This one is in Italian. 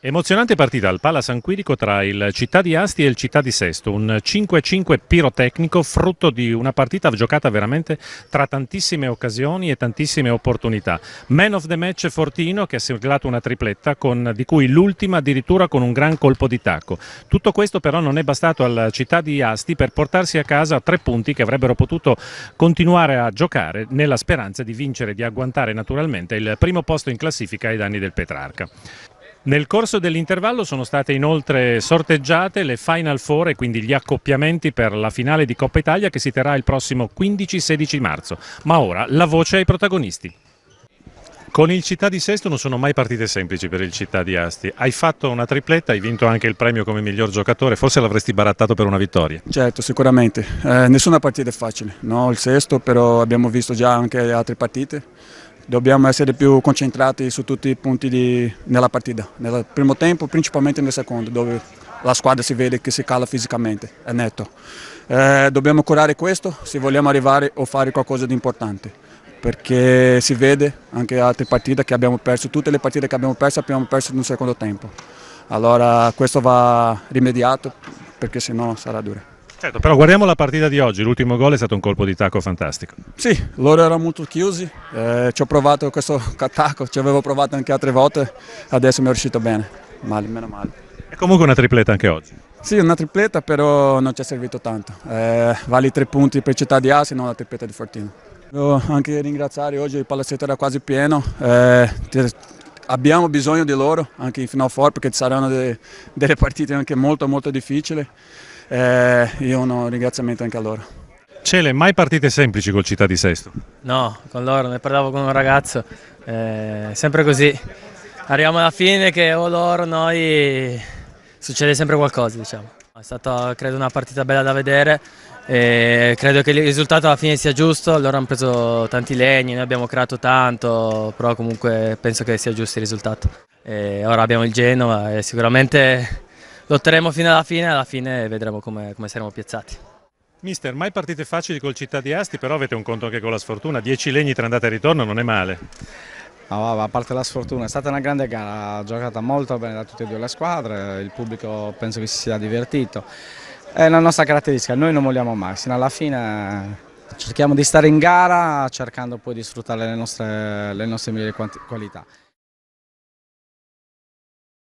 Emozionante partita al Pala San Quirico tra il Città di Asti e il Città di Sesto, un 5-5 pirotecnico frutto di una partita giocata veramente tra tantissime occasioni e tantissime opportunità. Man of the match Fortino che ha siglato una tripletta con, di cui l'ultima addirittura con un gran colpo di tacco. Tutto questo però non è bastato al Città di Asti per portarsi a casa tre punti che avrebbero potuto continuare a giocare nella speranza di vincere e di agguantare naturalmente il primo posto in classifica ai danni del Petrarca. Nel corso dell'intervallo sono state inoltre sorteggiate le Final Four e quindi gli accoppiamenti per la finale di Coppa Italia che si terrà il prossimo 15-16 marzo. Ma ora la voce ai protagonisti. Con il Città di Sesto non sono mai partite semplici per il Città di Asti. Hai fatto una tripletta, hai vinto anche il premio come miglior giocatore, forse l'avresti barattato per una vittoria. Certo, sicuramente. Eh, nessuna partita è facile, no? il Sesto, però abbiamo visto già anche altre partite dobbiamo essere più concentrati su tutti i punti di, nella partita, nel primo tempo principalmente nel secondo dove la squadra si vede che si cala fisicamente, è netto. Eh, dobbiamo curare questo se vogliamo arrivare o fare qualcosa di importante perché si vede anche altre partite che abbiamo perso, tutte le partite che abbiamo perso abbiamo perso nel secondo tempo. Allora questo va rimediato perché sennò sarà dura. Certo, però guardiamo la partita di oggi, l'ultimo gol è stato un colpo di tacco fantastico. Sì, loro erano molto chiusi, eh, ci ho provato questo attacco, ci avevo provato anche altre volte, adesso mi è riuscito bene, male, meno male. E comunque una tripletta anche oggi. Sì, una tripletta, però non ci è servito tanto. Eh, vale tre punti per Città di Asi, non la tripletta di Fortino. Devo anche ringraziare oggi il palazzetto era quasi pieno, eh, abbiamo bisogno di loro anche in Final Four perché saranno delle, delle partite anche molto molto difficili eh, io un ringraziamento anche a loro. Cele, mai partite semplici col Città di Sesto? No, con loro, ne parlavo con un ragazzo, eh, sempre così, arriviamo alla fine che o loro o noi succede sempre qualcosa diciamo. È stata credo una partita bella da vedere, e credo che il risultato alla fine sia giusto, loro hanno preso tanti legni, noi abbiamo creato tanto, però comunque penso che sia giusto il risultato. E ora abbiamo il Genova e sicuramente lotteremo fino alla fine e alla fine vedremo come, come saremo piazzati. Mister, mai partite facili col Città di Asti, però avete un conto anche con la sfortuna, 10 legni tra andata e ritorno non è male. No, a parte la sfortuna, è stata una grande gara, giocata molto bene da tutte e due le squadre, il pubblico penso che si sia divertito. È la nostra caratteristica, noi non molliamo mai, sino alla fine cerchiamo di stare in gara cercando poi di sfruttare le nostre, le nostre migliori qualità.